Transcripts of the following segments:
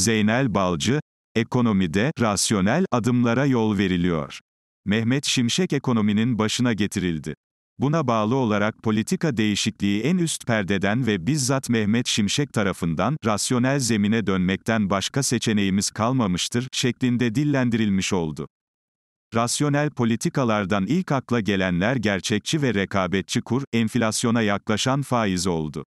Zeynel Balcı, ekonomide rasyonel adımlara yol veriliyor. Mehmet Şimşek ekonominin başına getirildi. Buna bağlı olarak politika değişikliği en üst perdeden ve bizzat Mehmet Şimşek tarafından rasyonel zemine dönmekten başka seçeneğimiz kalmamıştır şeklinde dillendirilmiş oldu. Rasyonel politikalardan ilk akla gelenler gerçekçi ve rekabetçi kur, enflasyona yaklaşan faiz oldu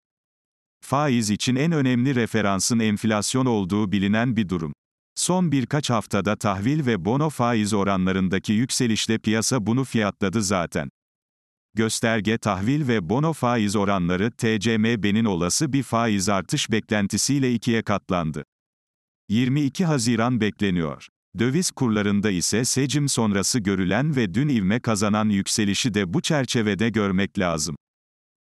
faiz için en önemli referansın enflasyon olduğu bilinen bir durum. Son birkaç haftada tahvil ve bono faiz oranlarındaki yükselişle piyasa bunu fiyatladı zaten. Gösterge tahvil ve bono faiz oranları TCMB'nin olası bir faiz artış beklentisiyle ikiye katlandı. 22 Haziran bekleniyor. Döviz kurlarında ise seçim sonrası görülen ve dün ivme kazanan yükselişi de bu çerçevede görmek lazım.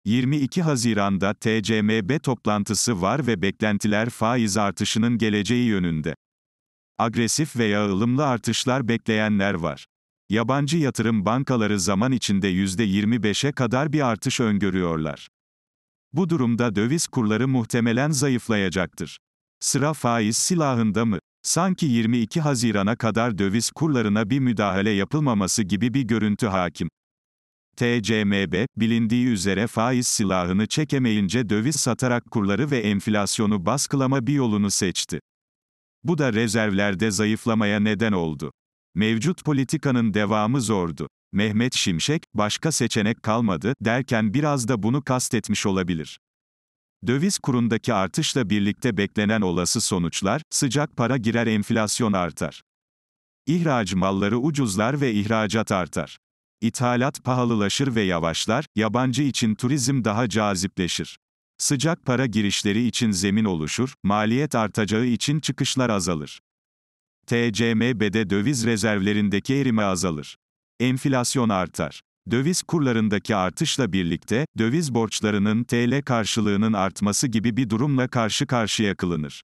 22 Haziran'da TCMB toplantısı var ve beklentiler faiz artışının geleceği yönünde. Agresif veya ılımlı artışlar bekleyenler var. Yabancı yatırım bankaları zaman içinde %25'e kadar bir artış öngörüyorlar. Bu durumda döviz kurları muhtemelen zayıflayacaktır. Sıra faiz silahında mı? Sanki 22 Haziran'a kadar döviz kurlarına bir müdahale yapılmaması gibi bir görüntü hakim. TCMB, bilindiği üzere faiz silahını çekemeyince döviz satarak kurları ve enflasyonu baskılama bir yolunu seçti. Bu da rezervlerde zayıflamaya neden oldu. Mevcut politikanın devamı zordu. Mehmet Şimşek, başka seçenek kalmadı derken biraz da bunu kastetmiş olabilir. Döviz kurundaki artışla birlikte beklenen olası sonuçlar, sıcak para girer enflasyon artar. İhraç malları ucuzlar ve ihracat artar. İthalat pahalılaşır ve yavaşlar, yabancı için turizm daha cazipleşir. Sıcak para girişleri için zemin oluşur, maliyet artacağı için çıkışlar azalır. TCMB'de döviz rezervlerindeki erime azalır. Enflasyon artar. Döviz kurlarındaki artışla birlikte, döviz borçlarının TL karşılığının artması gibi bir durumla karşı karşıya kılınır.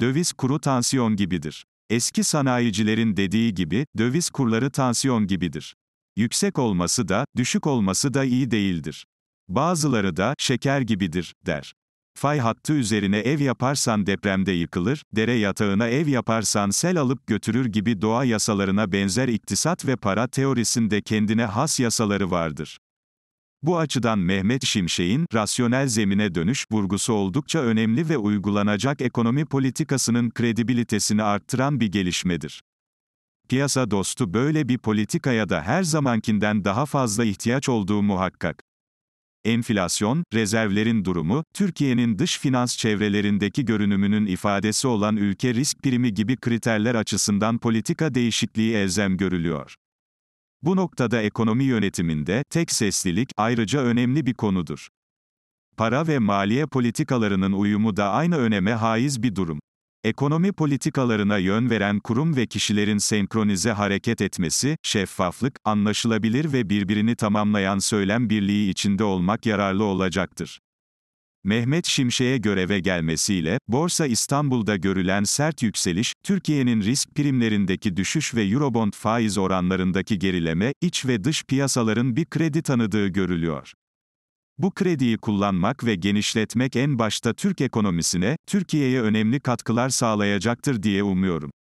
Döviz kuru tansiyon gibidir. Eski sanayicilerin dediği gibi, döviz kurları tansiyon gibidir. Yüksek olması da, düşük olması da iyi değildir. Bazıları da, şeker gibidir, der. Fay hattı üzerine ev yaparsan depremde yıkılır, dere yatağına ev yaparsan sel alıp götürür gibi doğa yasalarına benzer iktisat ve para teorisinde kendine has yasaları vardır. Bu açıdan Mehmet Şimşek'in rasyonel zemine dönüş vurgusu oldukça önemli ve uygulanacak ekonomi politikasının kredibilitesini arttıran bir gelişmedir piyasa dostu böyle bir politikaya da her zamankinden daha fazla ihtiyaç olduğu muhakkak. Enflasyon, rezervlerin durumu, Türkiye'nin dış finans çevrelerindeki görünümünün ifadesi olan ülke risk primi gibi kriterler açısından politika değişikliği elzem görülüyor. Bu noktada ekonomi yönetiminde tek seslilik ayrıca önemli bir konudur. Para ve maliye politikalarının uyumu da aynı öneme haiz bir durum. Ekonomi politikalarına yön veren kurum ve kişilerin senkronize hareket etmesi, şeffaflık, anlaşılabilir ve birbirini tamamlayan söylem birliği içinde olmak yararlı olacaktır. Mehmet Şimşek'e göreve gelmesiyle, Borsa İstanbul'da görülen sert yükseliş, Türkiye'nin risk primlerindeki düşüş ve Eurobond faiz oranlarındaki gerileme, iç ve dış piyasaların bir kredi tanıdığı görülüyor. Bu krediyi kullanmak ve genişletmek en başta Türk ekonomisine, Türkiye'ye önemli katkılar sağlayacaktır diye umuyorum.